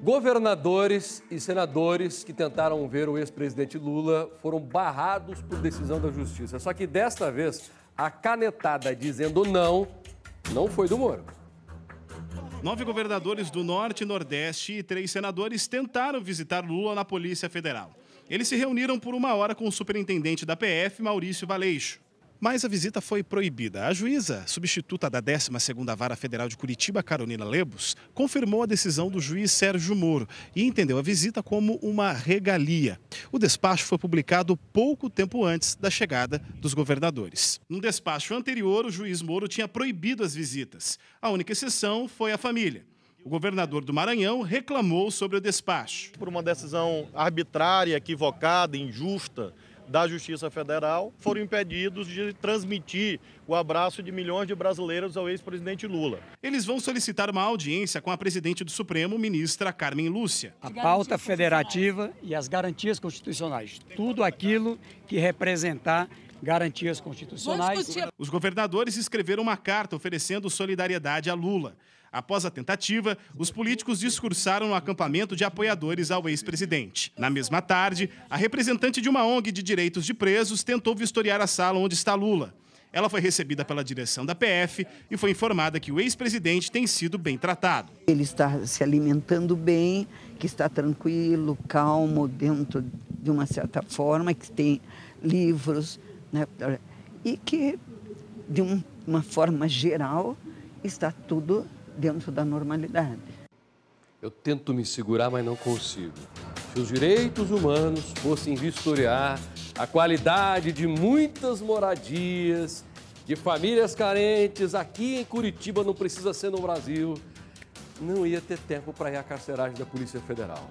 Governadores e senadores que tentaram ver o ex-presidente Lula foram barrados por decisão da justiça. Só que desta vez, a canetada dizendo não não foi do Moro. Nove governadores do Norte e Nordeste e três senadores tentaram visitar Lula na Polícia Federal. Eles se reuniram por uma hora com o superintendente da PF, Maurício Valeixo mas a visita foi proibida. A juíza substituta da 12ª Vara Federal de Curitiba, Carolina Lebos, confirmou a decisão do juiz Sérgio Moro e entendeu a visita como uma regalia. O despacho foi publicado pouco tempo antes da chegada dos governadores. No despacho anterior, o juiz Moro tinha proibido as visitas. A única exceção foi a família. O governador do Maranhão reclamou sobre o despacho. Por uma decisão arbitrária, equivocada, injusta, da Justiça Federal foram impedidos de transmitir o abraço de milhões de brasileiros ao ex-presidente Lula. Eles vão solicitar uma audiência com a presidente do Supremo, ministra Carmen Lúcia. A pauta federativa e as garantias constitucionais, tudo aquilo que representar garantias constitucionais. Os governadores escreveram uma carta oferecendo solidariedade a Lula. Após a tentativa, os políticos discursaram no acampamento de apoiadores ao ex-presidente. Na mesma tarde, a representante de uma ONG de direitos de presos tentou vistoriar a sala onde está Lula. Ela foi recebida pela direção da PF e foi informada que o ex-presidente tem sido bem tratado. Ele está se alimentando bem, que está tranquilo, calmo, dentro de uma certa forma, que tem livros, né? e que, de um, uma forma geral, está tudo dentro da normalidade. Eu tento me segurar, mas não consigo. Se os direitos humanos fossem vistoriar a qualidade de muitas moradias, de famílias carentes, aqui em Curitiba, não precisa ser no Brasil, não ia ter tempo para ir à carceragem da Polícia Federal.